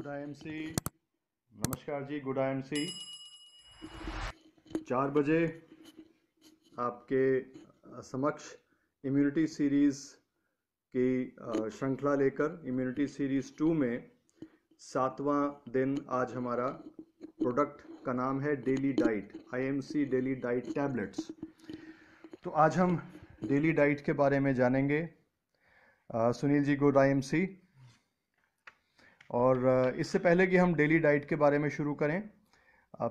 good I M सी नमस्कार जी good I M सी चार बजे आपके समक्ष इम्यूनिटी सीरीज़ की श्रृंखला लेकर इम्यूनिटी सीरीज़ टू में सातवां दिन आज हमारा प्रोडक्ट का नाम है daily diet IMC daily diet tablets तो आज हम डेली डाइट के बारे में जानेंगे आ, Sunil ji good I M C और इससे पहले कि हम डेली डाइट के बारे में शुरू करें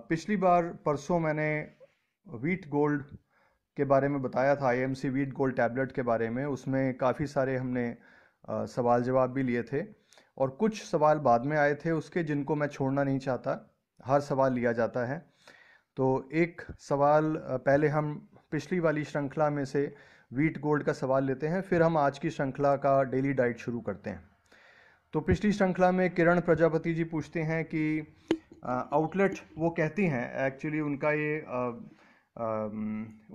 पिछली बार परसों मैंने वीट गोल्ड के बारे में बताया था आईएमसी वीट गोल्ड टैबलेट के बारे में उसमें काफ़ी सारे हमने सवाल जवाब भी लिए थे और कुछ सवाल बाद में आए थे उसके जिनको मैं छोड़ना नहीं चाहता हर सवाल लिया जाता है तो एक सवाल पहले हम पिछली वाली श्रृंखला में से वीट गोल्ड का सवाल लेते हैं फिर हम आज की श्रृंखला का डेली डाइट शुरू करते हैं तो पिछली श्रृंखला में किरण प्रजापति जी पूछते हैं कि आउटलेट वो कहती हैं एक्चुअली उनका ये आ, आ,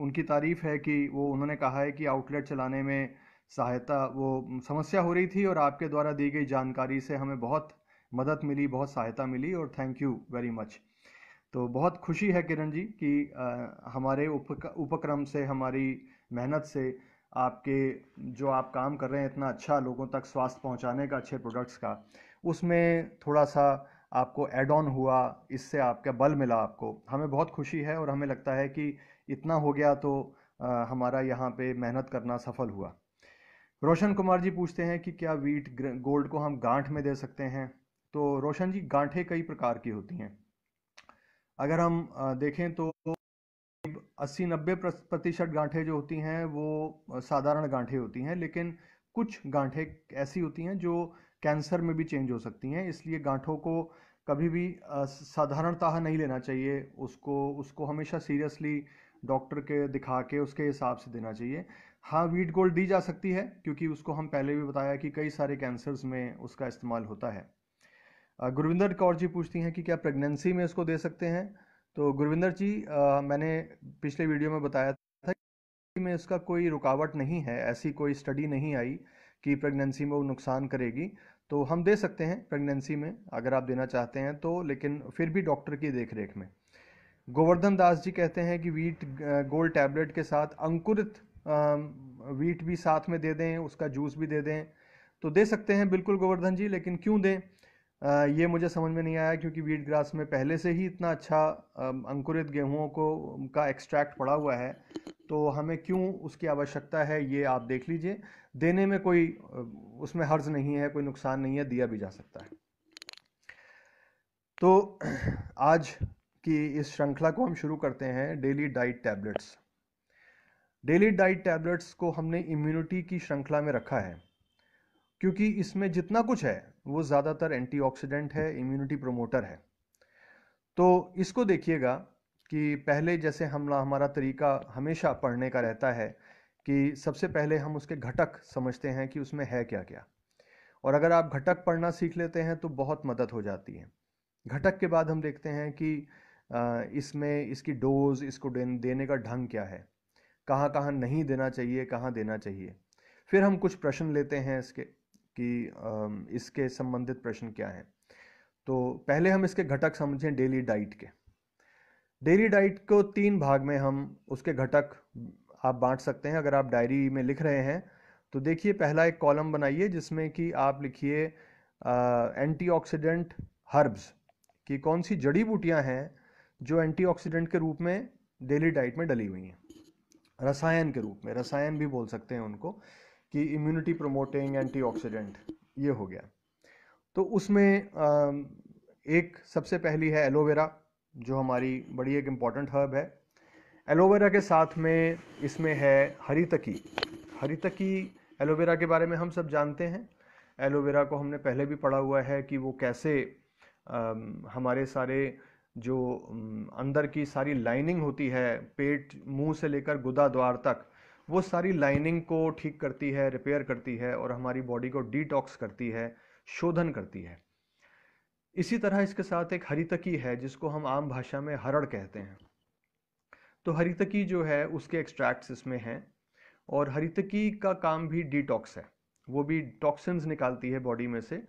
उनकी तारीफ है कि वो उन्होंने कहा है कि आउटलेट चलाने में सहायता वो समस्या हो रही थी और आपके द्वारा दी गई जानकारी से हमें बहुत मदद मिली बहुत सहायता मिली और थैंक यू वेरी मच तो बहुत खुशी है किरण जी कि आ, हमारे उप उपक्रम से हमारी मेहनत से आपके जो आप काम कर रहे हैं इतना अच्छा लोगों तक स्वास्थ्य पहुंचाने का अच्छे प्रोडक्ट्स का उसमें थोड़ा सा आपको एड ऑन हुआ इससे आपका बल मिला आपको हमें बहुत खुशी है और हमें लगता है कि इतना हो गया तो आ, हमारा यहाँ पे मेहनत करना सफल हुआ रोशन कुमार जी पूछते हैं कि क्या वीट गोल्ड को हम गांठ में दे सकते हैं तो रोशन जी गांठें कई प्रकार की होती हैं अगर हम देखें तो अस्सी नब्बे प्रतिशत गांठें जो होती हैं वो साधारण गांठें होती हैं लेकिन कुछ गांठें ऐसी होती हैं जो कैंसर में भी चेंज हो सकती हैं इसलिए गांठों को कभी भी साधारणतः नहीं लेना चाहिए उसको उसको हमेशा सीरियसली डॉक्टर के दिखा के उसके हिसाब से देना चाहिए हाँ वीट गोल्ड दी जा सकती है क्योंकि उसको हम पहले भी बताया कि कई सारे कैंसर्स में उसका इस्तेमाल होता है गुरविंदर कौर जी पूछती हैं कि क्या प्रेगनेंसी में इसको दे सकते हैं तो गुरविंदर जी आ, मैंने पिछले वीडियो में बताया था कि में इसका कोई रुकावट नहीं है ऐसी कोई स्टडी नहीं आई कि प्रेगनेंसी में वो नुकसान करेगी तो हम दे सकते हैं प्रेगनेंसी में अगर आप देना चाहते हैं तो लेकिन फिर भी डॉक्टर की रेख में गोवर्धन दास जी कहते हैं कि वीट गोल्ड टैबलेट के साथ अंकुरित वीट भी साथ में दे दें उसका जूस भी दे दें तो दे सकते हैं बिल्कुल गोवर्धन जी लेकिन क्यों दें ये मुझे समझ में नहीं आया क्योंकि वीट ग्रास में पहले से ही इतना अच्छा अंकुरित गेहूँ को का एक्सट्रैक्ट पड़ा हुआ है तो हमें क्यों उसकी आवश्यकता है ये आप देख लीजिए देने में कोई उसमें हर्ज नहीं है कोई नुकसान नहीं है दिया भी जा सकता है तो आज की इस श्रृंखला को हम शुरू करते हैं daily diet tablets daily diet tablets को हमने इम्यूनिटी की श्रृंखला में रखा है क्योंकि इसमें जितना कुछ है वो ज़्यादातर एंटीऑक्सीडेंट है इम्यूनिटी प्रोमोटर है तो इसको देखिएगा कि पहले जैसे हम हमारा तरीका हमेशा पढ़ने का रहता है कि सबसे पहले हम उसके घटक समझते हैं कि उसमें है क्या क्या और अगर आप घटक पढ़ना सीख लेते हैं तो बहुत मदद हो जाती है घटक के बाद हम देखते हैं कि इसमें इसकी डोज इसको देने का ढंग क्या है कहाँ कहाँ नहीं देना चाहिए कहाँ देना चाहिए फिर हम कुछ प्रश्न लेते हैं इसके कि इसके संबंधित प्रश्न क्या हैं तो पहले हम इसके घटक समझें डेली डाइट के डेली डाइट को तीन भाग में हम उसके घटक आप बांट सकते हैं अगर आप डायरी में लिख रहे हैं तो देखिए पहला एक कॉलम बनाइए जिसमें कि आप लिखिए एंटीऑक्सीडेंट हर्ब्स कि कौन सी जड़ी बूटियां हैं जो एंटीऑक्सीडेंट के रूप में डेली डाइट में डली हुई हैं रसायन के रूप में रसायन भी बोल सकते हैं उनको कि इम्यूनिटी प्रमोटिंग एंटीऑक्सीडेंट ये हो गया तो उसमें एक सबसे पहली है एलोवेरा जो हमारी बड़ी एक इम्पॉर्टेंट हर्ब है एलोवेरा के साथ में इसमें है हरी तकी एलोवेरा के बारे में हम सब जानते हैं एलोवेरा को हमने पहले भी पढ़ा हुआ है कि वो कैसे हमारे सारे जो अंदर की सारी लाइनिंग होती है पेट मुंह से लेकर गुदा द्वार तक वो सारी लाइनिंग को ठीक करती है रिपेयर करती है और हमारी बॉडी को डिटॉक्स करती है शोधन करती है इसी तरह इसके साथ एक हरितकी है जिसको हम आम भाषा में हरड़ कहते हैं तो हरितकी जो है उसके एक्सट्रैक्ट्स इसमें हैं और हरितकी का काम भी डिटॉक्स है वो भी टॉक्सिन्स निकालती है बॉडी में से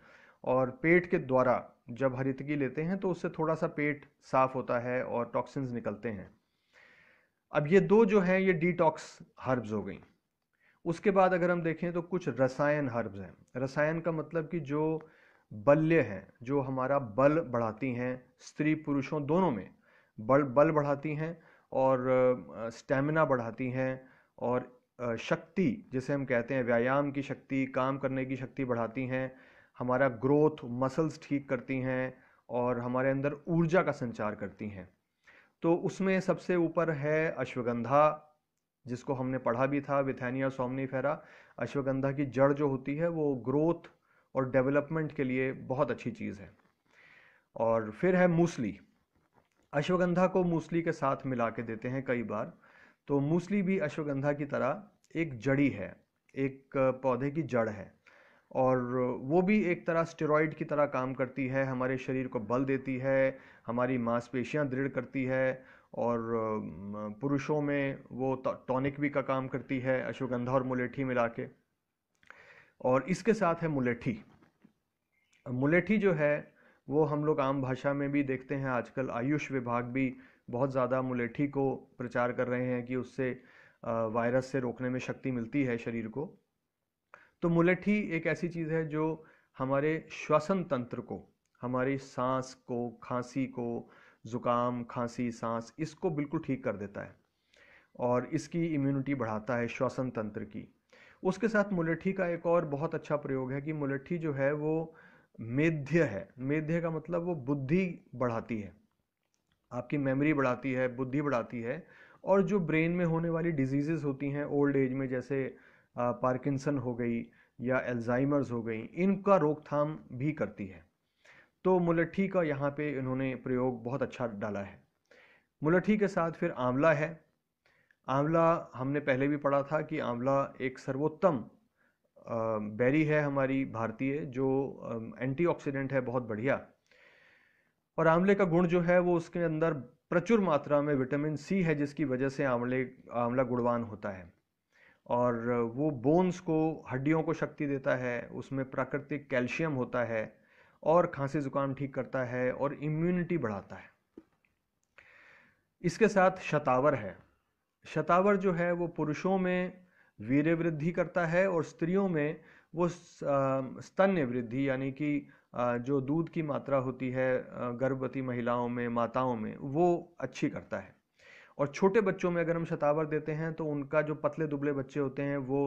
और पेट के द्वारा जब हरितकी लेते हैं तो उससे थोड़ा सा पेट साफ होता है और टॉक्सिन्स निकलते हैं अब ये दो जो हैं ये डिटॉक्स हर्ब्स हो गई उसके बाद अगर हम देखें तो कुछ रसायन हर्ब्स हैं रसायन का मतलब कि जो बल्य हैं जो हमारा बल बढ़ाती हैं स्त्री पुरुषों दोनों में बल बल बढ़ाती हैं और स्टेमिना बढ़ाती हैं और शक्ति जिसे हम कहते हैं व्यायाम की शक्ति काम करने की शक्ति बढ़ाती हैं हमारा ग्रोथ मसल्स ठीक करती हैं और हमारे अंदर ऊर्जा का संचार करती हैं तो उसमें सबसे ऊपर है अश्वगंधा जिसको हमने पढ़ा भी था विथैनिया सोमनी फेरा अश्वगंधा की जड़ जो होती है वो ग्रोथ और डेवलपमेंट के लिए बहुत अच्छी चीज़ है और फिर है मूसली अश्वगंधा को मूसली के साथ मिला के देते हैं कई बार तो मूसली भी अश्वगंधा की तरह एक जड़ी है एक पौधे की जड़ है और वो भी एक तरह स्टेरॉइड की तरह काम करती है हमारे शरीर को बल देती है हमारी मांसपेशियाँ दृढ़ करती है और पुरुषों में वो टॉनिक तो, भी का काम करती है अश्वगंधा और मुलेठी मिला के और इसके साथ है मुलेठी मुलेठी जो है वो हम लोग आम भाषा में भी देखते हैं आजकल आयुष विभाग भी बहुत ज़्यादा मुलेठी को प्रचार कर रहे हैं कि उससे वायरस से रोकने में शक्ति मिलती है शरीर को तो मुलेठी एक ऐसी चीज़ है जो हमारे श्वसन तंत्र को हमारी सांस को खांसी को ज़ुकाम खांसी सांस इसको बिल्कुल ठीक कर देता है और इसकी इम्यूनिटी बढ़ाता है श्वसन तंत्र की उसके साथ मुलेठी का एक और बहुत अच्छा प्रयोग है कि मुलेठी जो है वो मेध्य है मेध्य का मतलब वो बुद्धि बढ़ाती है आपकी मेमोरी बढ़ाती है बुद्धि बढ़ाती है और जो ब्रेन में होने वाली डिजीज़ होती हैं ओल्ड एज में जैसे पार्किंसन हो गई या एल्जाइमर्स हो गई इनका रोकथाम भी करती है तो मुलट्ठी का यहाँ पे इन्होंने प्रयोग बहुत अच्छा डाला है मुलट्ठी के साथ फिर आंवला है आंवला हमने पहले भी पढ़ा था कि आंवला एक सर्वोत्तम बेरी है हमारी भारतीय जो एंटीऑक्सीडेंट है बहुत बढ़िया और आंवले का गुण जो है वो उसके अंदर प्रचुर मात्रा में विटामिन सी है जिसकी वजह से आंवले आंवला गुणवान होता है और वो बोन्स को हड्डियों को शक्ति देता है उसमें प्राकृतिक कैल्शियम होता है और खांसी ज़ुकाम ठीक करता है और इम्यूनिटी बढ़ाता है इसके साथ शतावर है शतावर जो है वो पुरुषों में वीर वृद्धि करता है और स्त्रियों में वो स्तन्य वृद्धि यानी कि जो दूध की मात्रा होती है गर्भवती महिलाओं में माताओं में वो अच्छी करता है और छोटे बच्चों में अगर हम शतावर देते हैं तो उनका जो पतले दुबले बच्चे होते हैं वो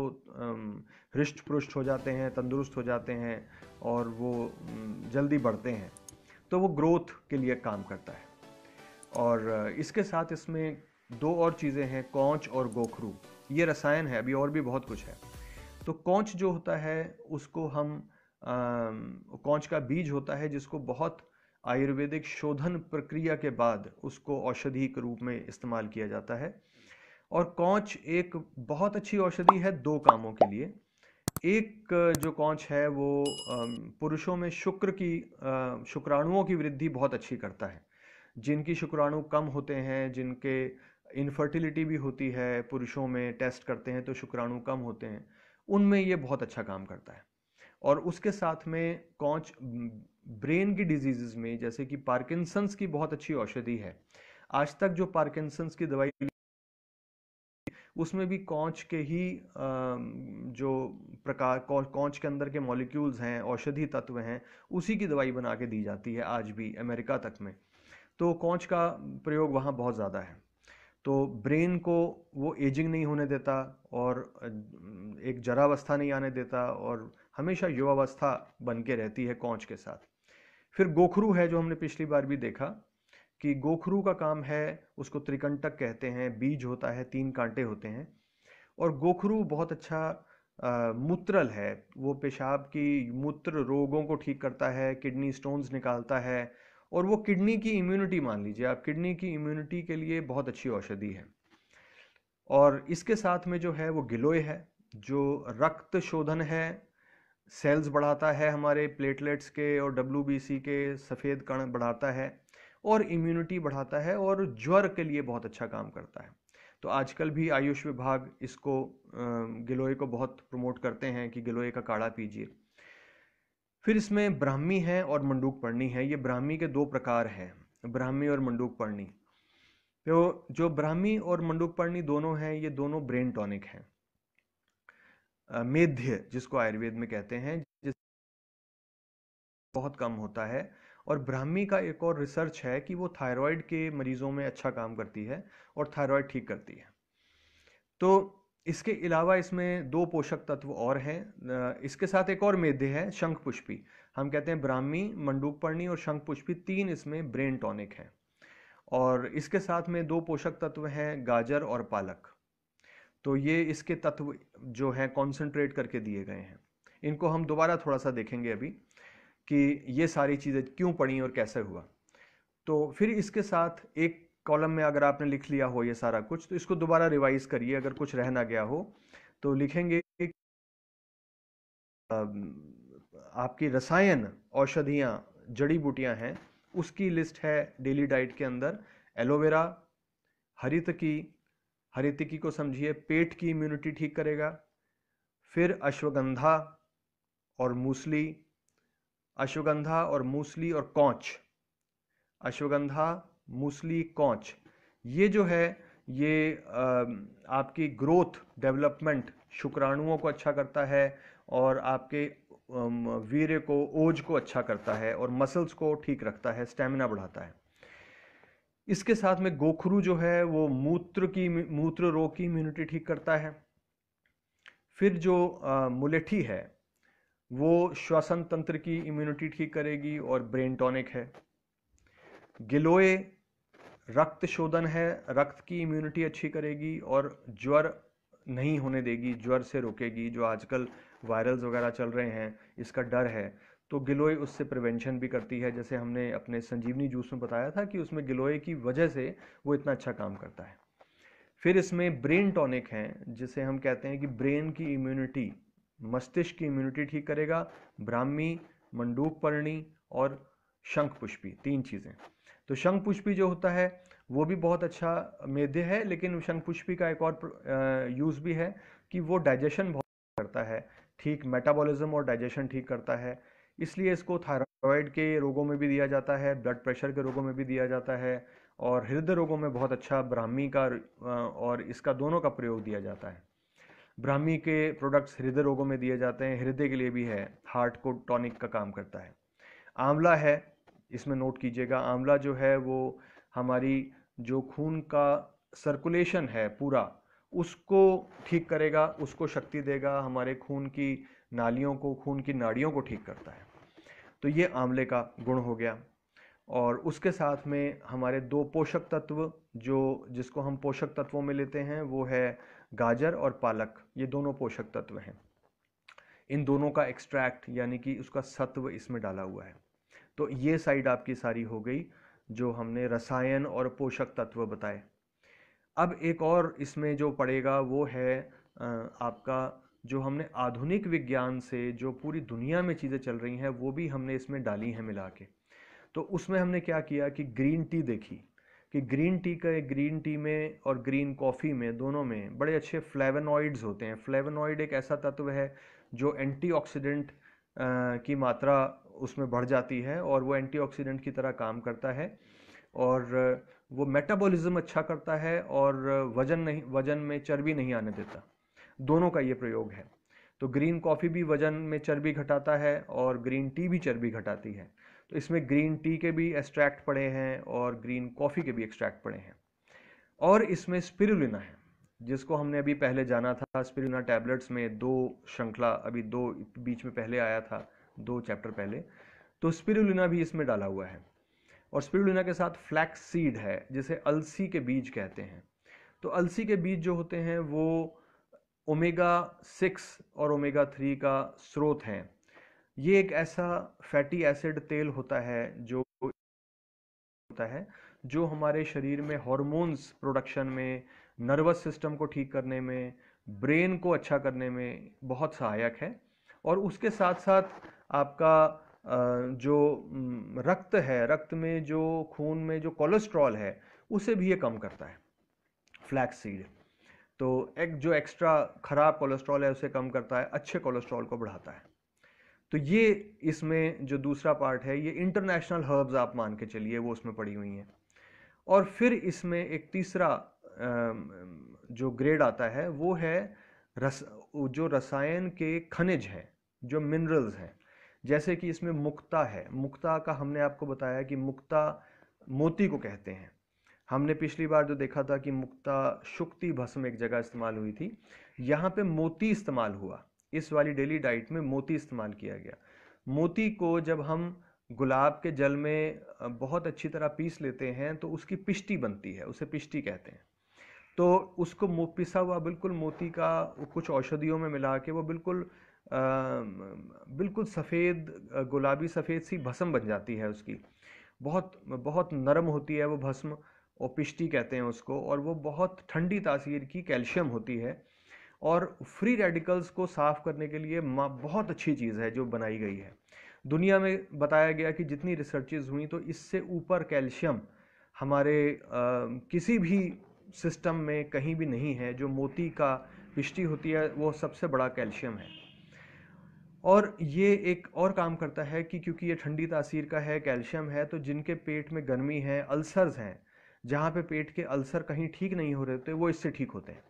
हृष्ट पृष्ट हो जाते हैं तंदुरुस्त हो जाते हैं और वो जल्दी बढ़ते हैं तो वो ग्रोथ के लिए काम करता है और इसके साथ इसमें दो और चीज़ें हैं कौच और गोखरू ये रसायन है अभी और भी बहुत कुछ है तो कौच जो होता है उसको हम कौच का बीज होता है जिसको बहुत आयुर्वेदिक शोधन प्रक्रिया के बाद उसको औषधि के रूप में इस्तेमाल किया जाता है और कौच एक बहुत अच्छी औषधि है दो कामों के लिए एक जो कौच है वो पुरुषों में शुक्र की शुक्राणुओं की वृद्धि बहुत अच्छी करता है जिनकी शुक्राणु कम होते हैं जिनके इनफर्टिलिटी भी होती है पुरुषों में टेस्ट करते हैं तो शुक्राणु कम होते हैं उनमें ये बहुत अच्छा काम करता है और उसके साथ में कौच ब्रेन की डिजीज़ में जैसे कि पार्किंसंस की बहुत अच्छी औषधि है आज तक जो पार्किंसंस की दवाई उसमें भी कौच के ही जो प्रकार कौच के अंदर के मॉलिक्यूल्स हैं औषधि तत्व हैं उसी की दवाई बना के दी जाती है आज भी अमेरिका तक में तो कौच का प्रयोग वहाँ बहुत ज़्यादा है तो ब्रेन को वो एजिंग नहीं होने देता और एक जरावस्था नहीं आने देता और हमेशा युवावस्था बन के रहती है कौच के साथ फिर गोखरू है जो हमने पिछली बार भी देखा कि गोखरू का काम है उसको त्रिकंटक कहते हैं बीज होता है तीन कांटे होते हैं और गोखरू बहुत अच्छा मूत्रल है वो पेशाब की मूत्र रोगों को ठीक करता है किडनी स्टोन्स निकालता है और वो किडनी की इम्यूनिटी मान लीजिए आप किडनी की इम्यूनिटी के लिए बहुत अच्छी औषधि है और इसके साथ में जो है वो गिलोय है जो रक्त शोधन है सेल्स बढ़ाता है हमारे प्लेटलेट्स के और डब्ल्यू के सफ़ेद कण बढ़ाता है और इम्यूनिटी बढ़ाता है और ज्वर के लिए बहुत अच्छा काम करता है तो आजकल भी आयुष विभाग इसको गिलोय को बहुत प्रमोट करते हैं कि गिलोय का काढ़ा पीजिए फिर इसमें ब्राह्मी है और मंडूक पढ़नी है ये ब्राह्मी के दो प्रकार हैं ब्राह्मी और मंडूक पढ़नी तो जो ब्राह्मी और मंडूक पढ़नी दोनों हैं ये दोनों ब्रेन टॉनिक हैं मेध्य जिसको आयुर्वेद में कहते हैं जिस बहुत कम होता है और ब्राह्मी का एक और रिसर्च है कि वो थायराइड के मरीजों में अच्छा काम करती है और थायराइड ठीक करती है तो इसके अलावा इसमें दो पोषक तत्व और हैं इसके साथ एक और मेध्य है शंख पुष्पी हम कहते हैं ब्राह्मी मंडूकपर्णी और शंख पुष्पी तीन इसमें ब्रेन टॉनिक हैं और इसके साथ में दो पोषक तत्व हैं गाजर और पालक तो ये इसके तत्व जो हैं कॉन्सेंट्रेट करके दिए गए हैं इनको हम दोबारा थोड़ा सा देखेंगे अभी कि ये सारी चीज़ें क्यों पड़ी और कैसे हुआ तो फिर इसके साथ एक कॉलम में अगर आपने लिख लिया हो ये सारा कुछ तो इसको दोबारा रिवाइज करिए अगर कुछ रह ना गया हो तो लिखेंगे आपकी रसायन औषधियाँ जड़ी बूटियाँ हैं उसकी लिस्ट है डेली डाइट के अंदर एलोवेरा हरित की हरितिकी को समझिए पेट की इम्यूनिटी ठीक करेगा फिर अश्वगंधा और मूसली अश्वगंधा और मूसली और कौच अश्वगंधा मूसली कौच ये जो है ये आपकी ग्रोथ डेवलपमेंट शुक्राणुओं को अच्छा करता है और आपके वीर्य को ओज को अच्छा करता है और मसल्स को ठीक रखता है स्टेमिना बढ़ाता है इसके साथ में गोखरू जो है वो मूत्र की मूत्र रोग की इम्यूनिटी ठीक करता है फिर जो मुलेठी है वो श्वसन तंत्र की इम्यूनिटी ठीक करेगी और ब्रेन टॉनिक है गिलोय रक्त शोधन है रक्त की इम्यूनिटी अच्छी करेगी और ज्वर नहीं होने देगी ज्वर से रोकेगी जो आजकल वायरल्स वगैरह चल रहे हैं इसका डर है तो गिलोय उससे प्रिवेंशन भी करती है जैसे हमने अपने संजीवनी जूस में बताया था कि उसमें गिलोय की वजह से वो इतना अच्छा काम करता है फिर इसमें ब्रेन टॉनिक हैं जिसे हम कहते हैं कि ब्रेन की इम्यूनिटी मस्तिष्क की इम्यूनिटी ठीक करेगा ब्राह्मी मंडूक पर्णी और शंख पुष्पी तीन चीज़ें तो शंख पुष्पी जो होता है वो भी बहुत अच्छा मेद्य है लेकिन शंख पुष्पी का एक और यूज़ भी है कि वो डाइजेशन बहुत करता है ठीक मेटाबॉलिज्म और डाइजेशन ठीक करता है इसलिए इसको थायराइड के रोगों में भी दिया जाता है ब्लड प्रेशर के रोगों में भी दिया जाता है और हृदय रोगों में बहुत अच्छा ब्राह्मी का और इसका दोनों का प्रयोग दिया जाता है ब्राह्मी के प्रोडक्ट्स हृदय रोगों में दिए जाते हैं हृदय के लिए भी है हार्ट को टॉनिक का काम करता है आंवला है इसमें नोट कीजिएगा आंवला जो है वो हमारी जो खून का सर्कुलेशन है पूरा उसको ठीक करेगा उसको शक्ति देगा हमारे खून की नालियों को खून की नाड़ियों को ठीक करता है तो ये आंवले का गुण हो गया और उसके साथ में हमारे दो पोषक तत्व जो जिसको हम पोषक तत्वों में लेते हैं वो है गाजर और पालक ये दोनों पोषक तत्व हैं इन दोनों का एक्सट्रैक्ट यानी कि उसका सत्व इसमें डाला हुआ है तो ये साइड आपकी सारी हो गई जो हमने रसायन और पोषक तत्व बताए अब एक और इसमें जो पड़ेगा वो है आपका जो हमने आधुनिक विज्ञान से जो पूरी दुनिया में चीज़ें चल रही हैं वो भी हमने इसमें डाली हैं मिला के तो उसमें हमने क्या किया कि ग्रीन टी देखी कि ग्रीन टी का ग्रीन टी में और ग्रीन कॉफ़ी में दोनों में बड़े अच्छे फ्लेवेनॉइड्स होते हैं फ्लेवेनॉइड एक ऐसा तत्व है जो एंटीऑक्सीडेंट की मात्रा उसमें बढ़ जाती है और वो एंटीऑक्सीडेंट की तरह काम करता है और वो मेटाबॉलिज्म अच्छा करता है और वज़न नहीं वज़न में चर्बी नहीं आने देता दोनों का ये प्रयोग है तो ग्रीन कॉफ़ी भी वजन में चर्बी घटाता है और ग्रीन टी भी चर्बी घटाती है तो इसमें ग्रीन टी के भी एक्सट्रैक्ट पड़े हैं और ग्रीन कॉफ़ी के भी एक्सट्रैक्ट पड़े हैं और इसमें स्पिरुलिना है जिसको हमने अभी पहले जाना था स्पिरुलिना टैबलेट्स में दो श्रृंखला अभी दो बीच में पहले आया था दो चैप्टर पहले तो स्पिरुलिना भी इसमें डाला हुआ है और स्पिरुलिना के साथ फ्लैक्स सीड है जिसे अलसी के बीज कहते हैं तो अलसी के बीज जो होते हैं वो ओमेगा सिक्स और ओमेगा थ्री का स्रोत हैं ये एक ऐसा फैटी एसिड तेल होता है जो होता है जो हमारे शरीर में हॉर्मोन्स प्रोडक्शन में नर्वस सिस्टम को ठीक करने में ब्रेन को अच्छा करने में बहुत सहायक है और उसके साथ साथ आपका जो रक्त है रक्त में जो खून में जो कोलेस्ट्रॉल है उसे भी ये कम करता है फ्लैक्स सीड तो एक जो एक्स्ट्रा ख़राब कोलेस्ट्रॉल है उसे कम करता है अच्छे कोलेस्ट्रॉल को बढ़ाता है तो ये इसमें जो दूसरा पार्ट है ये इंटरनेशनल हर्ब्स आप मान के चलिए वो उसमें पड़ी हुई हैं और फिर इसमें एक तीसरा जो ग्रेड आता है वो है रस जो रसायन के खनिज हैं जो मिनरल्स हैं जैसे कि इसमें मुक्ता है मुक्ता का हमने आपको बताया कि मुक्ता मोती को कहते हैं हमने पिछली बार जो देखा था कि मुक्ता शुक्ति भस्म एक जगह इस्तेमाल हुई थी यहाँ पे मोती इस्तेमाल हुआ इस वाली डेली डाइट में मोती इस्तेमाल किया गया मोती को जब हम गुलाब के जल में बहुत अच्छी तरह पीस लेते हैं तो उसकी पिष्टी बनती है उसे पिष्टी कहते हैं तो उसको पिसा हुआ बिल्कुल मोती का कुछ औषधियों में मिला के वो बिल्कुल आ, बिल्कुल सफ़ेद गुलाबी सफ़ेद सी भस्म बन जाती है उसकी बहुत बहुत नरम होती है वो भस्म ओपिस्टी कहते हैं उसको और वो बहुत ठंडी तासीर की कैल्शियम होती है और फ्री रेडिकल्स को साफ़ करने के लिए बहुत अच्छी चीज़ है जो बनाई गई है दुनिया में बताया गया कि जितनी रिसर्चेज हुई तो इससे ऊपर कैल्शियम हमारे आ, किसी भी सिस्टम में कहीं भी नहीं है जो मोती का पिश्ती होती है वो सबसे बड़ा कैल्शियम है और ये एक और काम करता है कि क्योंकि ये ठंडी तासीर का है कैल्शियम है तो जिनके पेट में गर्मी है अल्सर्स हैं जहाँ पे पेट के अल्सर कहीं ठीक नहीं हो रहे होते वो इससे ठीक होते हैं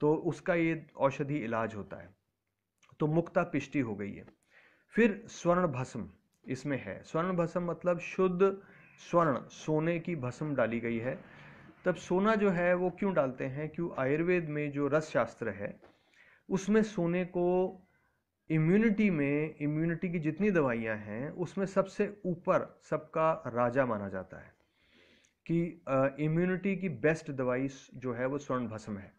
तो उसका ये औषधि इलाज होता है तो मुक्ता पिष्टि हो गई है फिर स्वर्ण भस्म इसमें है स्वर्ण भस्म मतलब शुद्ध स्वर्ण सोने की भस्म डाली गई है तब सोना जो है वो क्यों डालते हैं क्यों आयुर्वेद में जो रस शास्त्र है उसमें सोने को इम्यूनिटी में इम्यूनिटी की जितनी दवाइयाँ हैं उसमें सबसे ऊपर सबका राजा माना जाता है कि इम्यूनिटी की बेस्ट दवाई जो है वो स्वर्ण भस्म है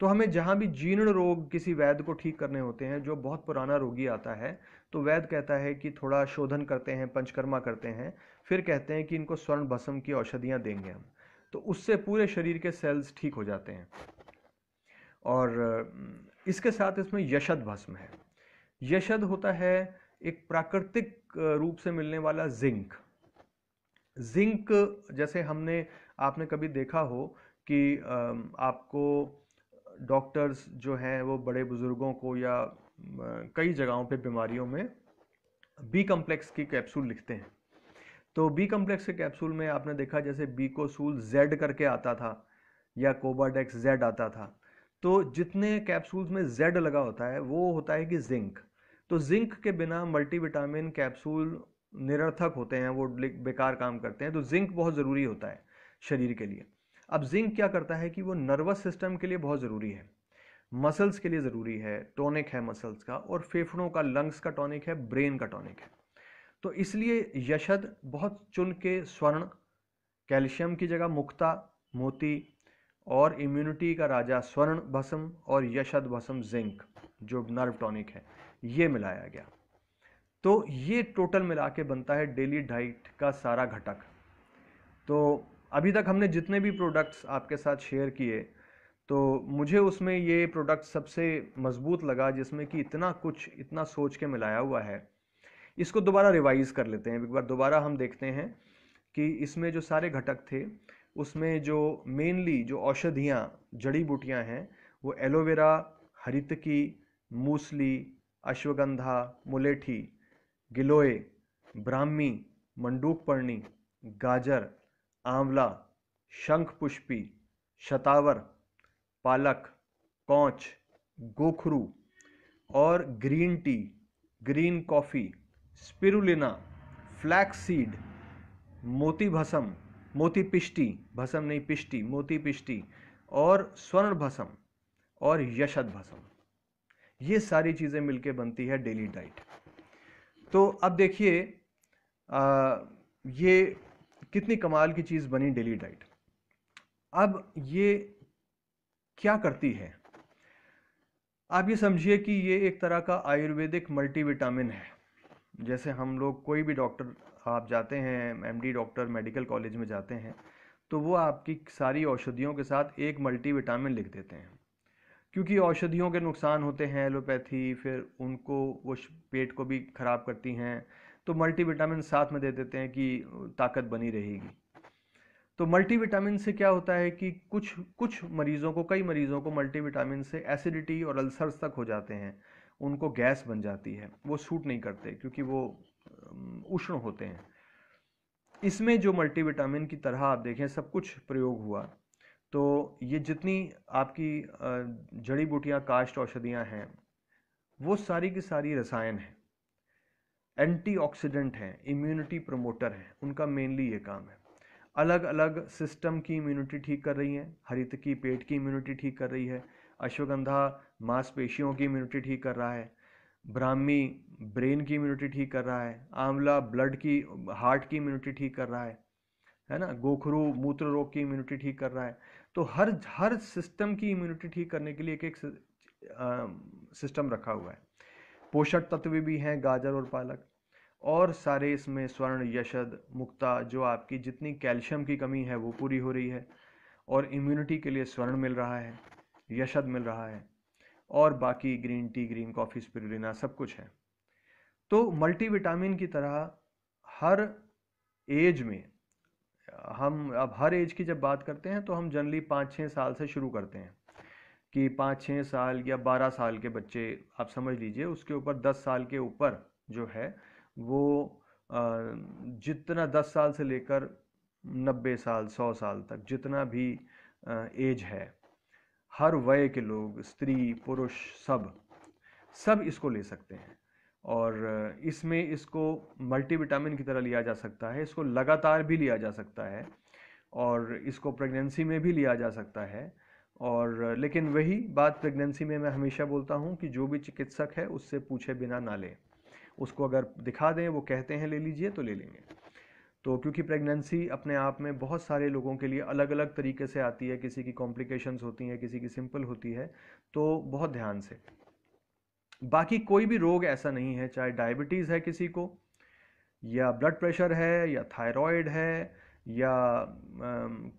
तो हमें जहाँ भी जीर्ण रोग किसी वैद्य को ठीक करने होते हैं जो बहुत पुराना रोगी आता है तो वैद्य कहता है कि थोड़ा शोधन करते हैं पंचकर्मा करते हैं फिर कहते हैं कि इनको स्वर्ण भस्म की औषधियाँ देंगे हम तो उससे पूरे शरीर के सेल्स ठीक हो जाते हैं और इसके साथ इसमें यशद भस्म है यशद होता है एक प्राकृतिक रूप से मिलने वाला जिंक जिंक जैसे हमने आपने कभी देखा हो कि आपको डॉक्टर्स जो हैं वो बड़े बुज़ुर्गों को या कई जगहों पे बीमारियों में बी कम्प्लेक्स की कैप्सूल लिखते हैं तो बी कम्प्लेक्स के कैप्सूल में आपने देखा जैसे बी कोसूल जेड करके आता था या कोबाडेक्स जेड आता था तो जितने कैप्सूल्स में जेड लगा होता है वो होता है कि जिंक तो जिंक के बिना मल्टीविटामिन कैप्सूल निरर्थक होते हैं वो बेकार काम करते हैं तो जिंक बहुत ज़रूरी होता है शरीर के लिए अब जिंक क्या करता है कि वो नर्वस सिस्टम के लिए बहुत ज़रूरी है मसल्स के लिए ज़रूरी है टॉनिक है मसल्स का और फेफड़ों का लंग्स का टॉनिक है ब्रेन का टॉनिक है तो इसलिए यशद बहुत चुन के स्वर्ण कैल्शियम की जगह मुक्ता मोती और इम्यूनिटी का राजा स्वर्ण भस्म और यशद भस्म जिंक जो नर्व टॉनिक है ये मिलाया गया तो ये टोटल मिला के बनता है डेली डाइट का सारा घटक तो अभी तक हमने जितने भी प्रोडक्ट्स आपके साथ शेयर किए तो मुझे उसमें ये प्रोडक्ट सबसे मज़बूत लगा जिसमें कि इतना कुछ इतना सोच के मिलाया हुआ है इसको दोबारा रिवाइज़ कर लेते हैं एक बार दोबारा हम देखते हैं कि इसमें जो सारे घटक थे उसमें जो मेनली जो औषधियाँ जड़ी बूटियाँ हैं वो एलोवेरा हरित की मूसली अश्वगंधा मुलेठी गिलोय ब्राह्मी मंडूकपर्णी गाजर आंवला शंख पुष्पी शतावर पालक कौच गोखरू और green tea green coffee spirulina flax seed मोती भसम मोती पिष्टी भसम नहीं पिष्टी मोती पिष्टी और स्वर्ण भसम और यशद भसम ये सारी चीज़ें मिलके बनती है डेली डाइट तो अब देखिए ये कितनी कमाल की चीज़ बनी डेली डाइट अब ये क्या करती है आप ये समझिए कि ये एक तरह का आयुर्वेदिक मल्टीविटामिन है जैसे हम लोग कोई भी डॉक्टर आप जाते हैं एमडी डॉक्टर मेडिकल कॉलेज में जाते हैं तो वो आपकी सारी औषधियों के साथ एक मल्टीविटामिन लिख देते हैं क्योंकि औषधियों के नुकसान होते हैं एलोपैथी फिर उनको वो पेट को भी ख़राब करती हैं तो मल्टीविटामिन साथ में दे देते हैं कि ताकत बनी रहेगी तो मल्टीविटामिन से क्या होता है कि कुछ कुछ मरीज़ों को कई मरीज़ों को मल्टीविटामिन से एसिडिटी और अल्सर्स तक हो जाते हैं उनको गैस बन जाती है वो सूट नहीं करते क्योंकि वो उष्ण होते हैं इसमें जो मल्टीविटामिन की तरह आप देखें सब कुछ प्रयोग हुआ तो ये जितनी आपकी जड़ी बूटियाँ काष्ट औषधियाँ हैं वो सारी की सारी रसायन हैं एंटीऑक्सीडेंट हैं इम्यूनिटी प्रमोटर हैं उनका मेनली ये काम है अलग अलग सिस्टम की इम्यूनिटी ठीक कर रही हैं हरित की पेट की इम्यूनिटी ठीक कर रही है अश्वगंधा मांसपेशियों की इम्यूनिटी ठीक कर रहा है ब्राह्मी ब्रेन की इम्यूनिटी ठीक कर रहा है आंवला ब्लड की हार्ट की इम्यूनिटी ठीक कर रहा है है ना गोखरू मूत्र रोग की इम्यूनिटी ठीक कर रहा है तो हर हर सिस्टम की इम्यूनिटी ठीक करने के लिए एक एक सिस्टम रखा हुआ है पोषक तत्व भी हैं गाजर और पालक और सारे इसमें स्वर्ण यशद मुक्ता जो आपकी जितनी कैल्शियम की कमी है वो पूरी हो रही है और इम्यूनिटी के लिए स्वर्ण मिल रहा है यशद मिल रहा है और बाकी green tea green coffee spirulina सब कुछ है तो मल्टीविटामिन की तरह हर एज में हम अब हर एज की जब बात करते हैं तो हम जनरली पाँच छः साल से शुरू करते हैं कि पाँच छः साल या बारह साल के बच्चे आप समझ लीजिए उसके ऊपर दस साल के ऊपर जो है वो जितना दस साल से लेकर नब्बे साल सौ साल तक जितना भी एज है हर वय के लोग स्त्री पुरुष सब सब इसको ले सकते हैं और इसमें इसको मल्टीविटामिन की तरह लिया जा सकता है इसको लगातार भी लिया जा सकता है और इसको प्रेगनेंसी में भी लिया जा सकता है और लेकिन वही बात प्रेगनेंसी में मैं हमेशा बोलता हूँ कि जो भी चिकित्सक है उससे पूछे बिना ना लें उसको अगर दिखा दें वो कहते हैं ले लीजिए तो ले लेंगे तो क्योंकि प्रेगनेंसी अपने आप में बहुत सारे लोगों के लिए अलग अलग तरीके से आती है किसी की कॉम्प्लिकेशंस होती हैं किसी की सिंपल होती है तो बहुत ध्यान से बाकी कोई भी रोग ऐसा नहीं है चाहे डायबिटीज़ है किसी को या ब्लड प्रेशर है या थायराइड है या आ,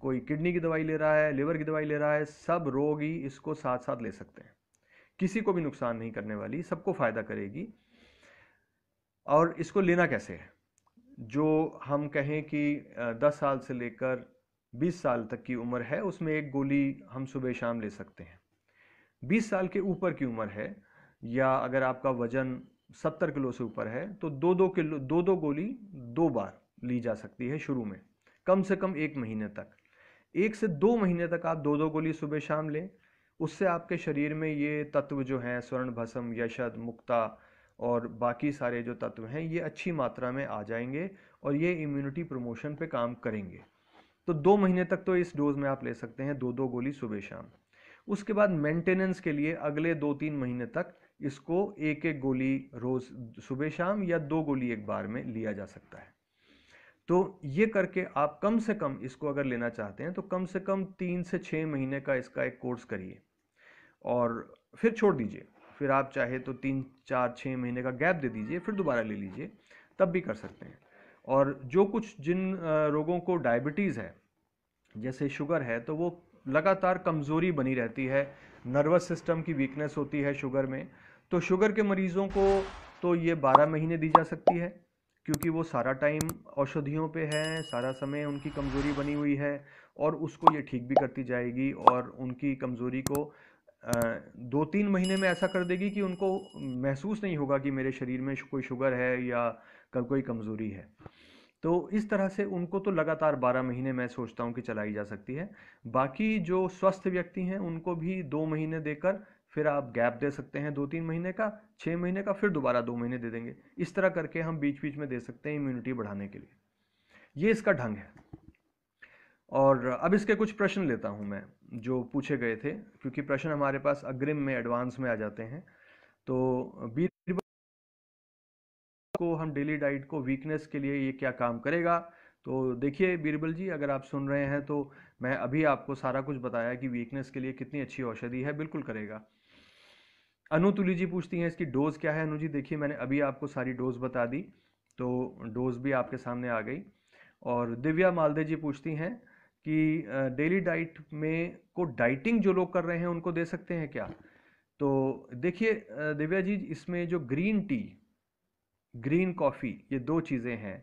कोई किडनी की दवाई ले रहा है लिवर की दवाई ले रहा है सब रोग ही इसको साथ साथ ले सकते हैं किसी को भी नुकसान नहीं करने वाली सबको फ़ायदा करेगी और इसको लेना कैसे है जो हम कहें कि 10 साल से लेकर 20 साल तक की उम्र है उसमें एक गोली हम सुबह शाम ले सकते हैं 20 साल के ऊपर की उम्र है या अगर आपका वजन सत्तर किलो से ऊपर है तो दो दो किलो दो दो गोली दो बार ली जा सकती है शुरू में कम से कम एक महीने तक एक से दो महीने तक आप दो दो गोली सुबह शाम लें उससे आपके शरीर में ये तत्व जो हैं स्वर्ण भसम यशद मुक्ता और बाकी सारे जो तत्व हैं ये अच्छी मात्रा में आ जाएंगे और ये इम्यूनिटी प्रमोशन पे काम करेंगे तो दो महीने तक तो इस डोज में आप ले सकते हैं दो दो गोली सुबह शाम उसके बाद मेंटेनेंस के लिए अगले दो तीन महीने तक इसको एक एक गोली रोज सुबह शाम या दो गोली एक बार में लिया जा सकता है तो ये करके आप कम से कम इसको अगर लेना चाहते हैं तो कम से कम तीन से छः महीने का इसका एक कोर्स करिए और फिर छोड़ दीजिए फिर आप चाहे तो तीन चार छः महीने का गैप दे दीजिए फिर दोबारा ले लीजिए तब भी कर सकते हैं और जो कुछ जिन रोगों को डायबिटीज़ है जैसे शुगर है तो वो लगातार कमज़ोरी बनी रहती है नर्वस सिस्टम की वीकनेस होती है शुगर में तो शुगर के मरीज़ों को तो ये बारह महीने दी जा सकती है क्योंकि वो सारा टाइम औषधियों पे है सारा समय उनकी कमज़ोरी बनी हुई है और उसको ये ठीक भी करती जाएगी और उनकी कमज़ोरी को दो तीन महीने में ऐसा कर देगी कि उनको महसूस नहीं होगा कि मेरे शरीर में कोई शुगर है या कोई कमज़ोरी है तो इस तरह से उनको तो लगातार बारह महीने मैं सोचता हूँ कि चलाई जा सकती है बाकी जो स्वस्थ व्यक्ति हैं उनको भी दो महीने देकर फिर आप गैप दे सकते हैं दो तीन महीने का छः महीने का फिर दोबारा दो महीने दे देंगे इस तरह करके हम बीच बीच में दे सकते हैं इम्यूनिटी बढ़ाने के लिए ये इसका ढंग है और अब इसके कुछ प्रश्न लेता हूँ मैं जो पूछे गए थे क्योंकि प्रश्न हमारे पास अग्रिम में एडवांस में आ जाते हैं तो बीर को हम डेली डाइट को वीकनेस के लिए ये क्या काम करेगा तो देखिए बीरबल जी अगर आप सुन रहे हैं तो मैं अभी आपको सारा कुछ बताया कि वीकनेस के लिए कितनी अच्छी औषधि है बिल्कुल करेगा अनु तुली जी पूछती हैं इसकी डोज़ क्या है अनु जी देखिए मैंने अभी आपको सारी डोज़ बता दी तो डोज़ भी आपके सामने आ गई और दिव्या मालदे जी पूछती हैं कि डेली डाइट में को डाइटिंग जो लोग कर रहे हैं उनको दे सकते हैं क्या तो देखिए दिव्या जी इसमें जो ग्रीन टी ग्रीन कॉफ़ी ये दो चीज़ें हैं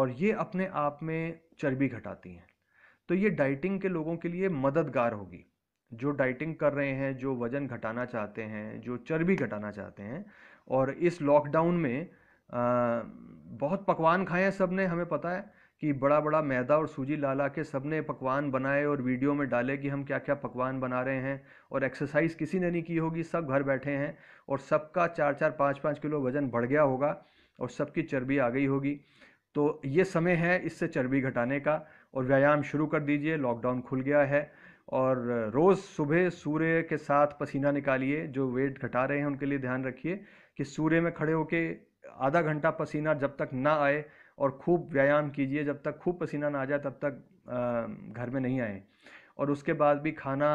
और ये अपने आप में चर्बी घटाती हैं तो ये डाइटिंग के लोगों के लिए मददगार होगी जो डाइटिंग कर रहे हैं जो वज़न घटाना चाहते हैं जो चर्बी घटाना चाहते हैं और इस लॉकडाउन में आ, बहुत पकवान खाए हैं सब ने हमें पता है कि बड़ा बड़ा मैदा और सूजी ला ला के सब ने पकवान बनाए और वीडियो में डाले कि हम क्या क्या पकवान बना रहे हैं और एक्सरसाइज किसी ने नहीं की होगी सब घर बैठे हैं और सबका चार चार पाँच पाँच किलो वज़न बढ़ गया होगा और सबकी चर्बी आ गई होगी तो ये समय है इससे चर्बी घटाने का और व्यायाम शुरू कर दीजिए लॉकडाउन खुल गया है और रोज़ सुबह सूर्य के साथ पसीना निकालिए जो वेट घटा रहे हैं उनके लिए ध्यान रखिए कि सूर्य में खड़े होकर आधा घंटा पसीना जब तक ना आए और खूब व्यायाम कीजिए जब तक खूब पसीना ना आ जाए तब तक घर में नहीं आए और उसके बाद भी खाना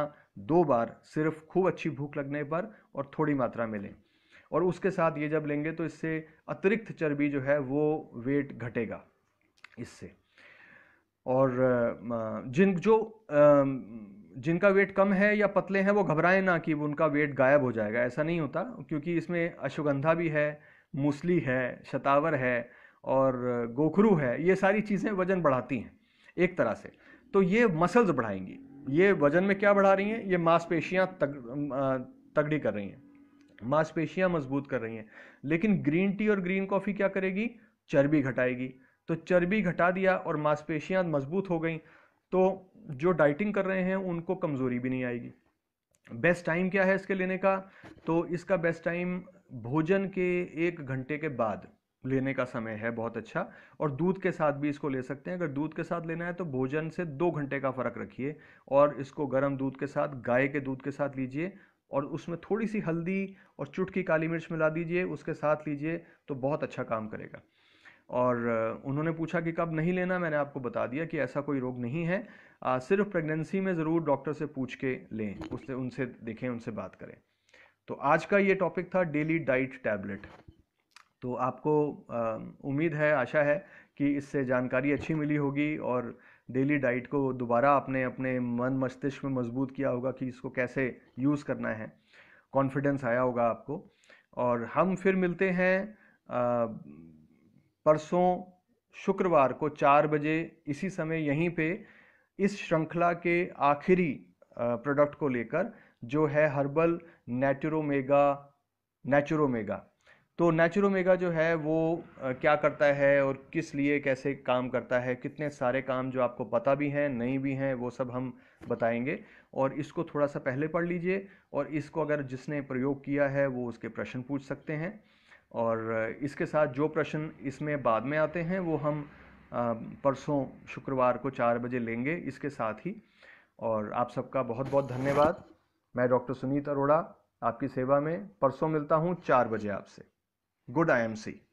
दो बार सिर्फ खूब अच्छी भूख लगने पर और थोड़ी मात्रा में लें और उसके साथ ये जब लेंगे तो इससे अतिरिक्त चर्बी जो है वो वेट घटेगा इससे और जिन जो जिनका वेट कम है या पतले हैं वो घबराएं ना कि उनका वेट गायब हो जाएगा ऐसा नहीं होता क्योंकि इसमें अश्वगंधा भी है मूसली है शतावर है और गोखरू है ये सारी चीज़ें वज़न बढ़ाती हैं एक तरह से तो ये मसल्स बढ़ाएंगी ये वज़न में क्या बढ़ा रही हैं ये मांसपेशियाँ तग, तगड़ी कर रही हैं मांसपेशियाँ मजबूत कर रही हैं लेकिन ग्रीन टी और ग्रीन कॉफ़ी क्या करेगी चर्बी घटाएगी तो चर्बी घटा दिया और मांसपेशियाँ मजबूत हो गई तो जो डाइटिंग कर रहे हैं उनको कमज़ोरी भी नहीं आएगी बेस्ट टाइम क्या है इसके लेने का तो इसका बेस्ट टाइम भोजन के एक घंटे के बाद लेने का समय है बहुत अच्छा और दूध के साथ भी इसको ले सकते हैं अगर दूध के साथ लेना है तो भोजन से दो घंटे का फ़र्क रखिए और इसको गर्म दूध के साथ गाय के दूध के साथ लीजिए और उसमें थोड़ी सी हल्दी और चुटकी काली मिर्च मिला दीजिए उसके साथ लीजिए तो बहुत अच्छा काम करेगा और उन्होंने पूछा कि कब नहीं लेना मैंने आपको बता दिया कि ऐसा कोई रोग नहीं है आ, सिर्फ प्रेगनेंसी में ज़रूर डॉक्टर से पूछ के लें उससे उनसे देखें उनसे बात करें तो आज का ये टॉपिक था डेली डाइट टैबलेट तो आपको उम्मीद है आशा है कि इससे जानकारी अच्छी मिली होगी और डेली डाइट को दोबारा आपने अपने मन मस्तिष्क में मजबूत किया होगा कि इसको कैसे यूज़ करना है कॉन्फिडेंस आया होगा आपको और हम फिर मिलते हैं आ, परसों शुक्रवार को चार बजे इसी समय यहीं पे इस श्रृंखला के आखिरी प्रोडक्ट को लेकर जो है हर्बल नेचुरोमेगा नेचुरोमेगा तो नेचुरोमेगा जो है वो क्या करता है और किस लिए कैसे काम करता है कितने सारे काम जो आपको पता भी हैं नहीं भी हैं वो सब हम बताएंगे और इसको थोड़ा सा पहले पढ़ लीजिए और इसको अगर जिसने प्रयोग किया है वो उसके प्रश्न पूछ सकते हैं और इसके साथ जो प्रश्न इसमें बाद में आते हैं वो हम परसों शुक्रवार को चार बजे लेंगे इसके साथ ही और आप सबका बहुत बहुत धन्यवाद मैं डॉक्टर सुनीत अरोड़ा आपकी सेवा में परसों मिलता हूँ चार बजे आपसे गुड आई एम सी